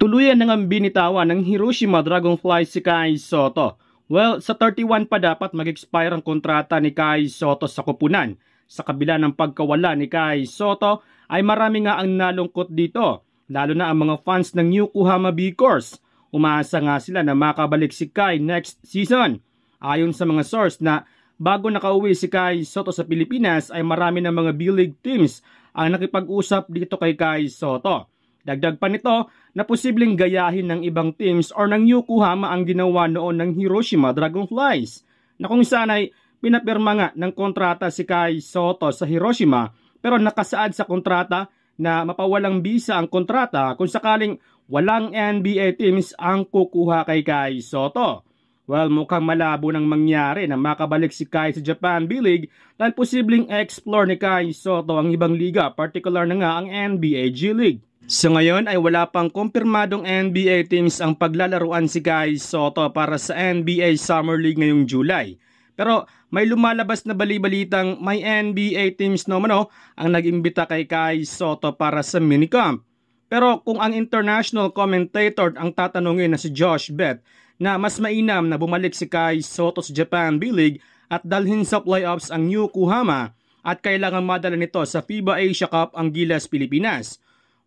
Tuluyan ng binitawan ng Hiroshima Dragonfly si Kai Soto. Well, sa 31 pa dapat mag-expire ang kontrata ni Kai Soto sa kupunan. Sa kabila ng pagkawala ni Kai Soto ay marami nga ang nalungkot dito, lalo na ang mga fans ng New Kuhama Beakers. Umaasa nga sila na makabalik si Kai next season. Ayon sa mga source na bago nakauwi si Kai Soto sa Pilipinas ay marami ng mga B-League teams ang nakipag-usap dito kay Kai Soto. Dagdag pa nito na posibleng gayahin ng ibang teams or ng Yokohama ang ginawa noon ng Hiroshima Dragonflies na kung saan ay pinapirma nga ng kontrata si Kai Soto sa Hiroshima pero nakasaad sa kontrata na mapawalang bisa ang kontrata kung sakaling walang NBA teams ang kukuha kay Kai Soto. Well, mukhang malabo nang mangyari na makabalik si Kai sa Japan B-League dahil posibleng explore ni Kai Soto ang ibang liga, particular na nga ang NBA G-League. Sa so ngayon ay wala pang kumpirmadong NBA teams ang paglalaruan si Kai Soto para sa NBA Summer League ngayong July. Pero may lumalabas na balibalitang may NBA teams naman no, ang nag-imbita kay Kai Soto para sa minicamp. Pero kung ang international commentator ang tatanungin na si Josh Bett na mas mainam na bumalik si Kai Soto sa Japan B-League at dalhin sa playoffs ang New Yokohama at kailangan madala nito sa FIBA Asia Cup ang Gilas Pilipinas.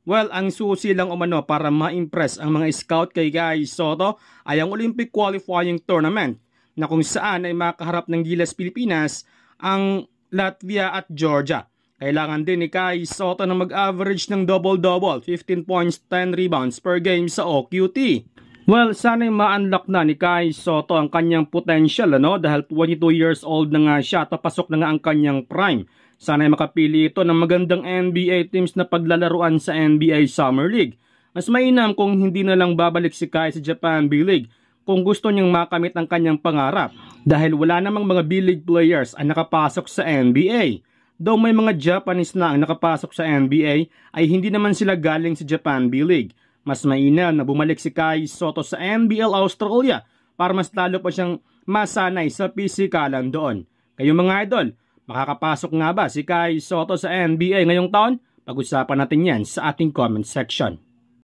Well, ang susi lang umano para ma-impress ang mga scout kay Guy Soto ay ang Olympic Qualifying Tournament na kung saan ay makaharap ng Gilas Pilipinas ang Latvia at Georgia. Kailangan din ni Kai Soto na mag-average ng double-double, 15 points, 10 rebounds per game sa OQT. Well, sana ma-unlock na ni Kai Soto ang kanyang potential ano dahil 22 years old na nga siya at papasok na nga ang kanyang prime. Sana makapili ito ng magandang NBA teams na paglalaruan sa NBA Summer League. Mas mainam kung hindi na lang babalik si Kai sa Japan B-League kung gusto niyang makamit ang kanyang pangarap dahil wala namang mga B-League players ang nakapasok sa NBA. Though may mga Japanese na ang nakapasok sa NBA ay hindi naman sila galing sa Japan B-League mas mainam na bumalik si Kai Soto sa NBL Australia para mas lalo pa siyang masanay sa pisikalan doon. Kayo mga idol, makakapasok nga ba si Kai Soto sa NBA ngayong taon? Pag-usapan natin yan sa ating comment section.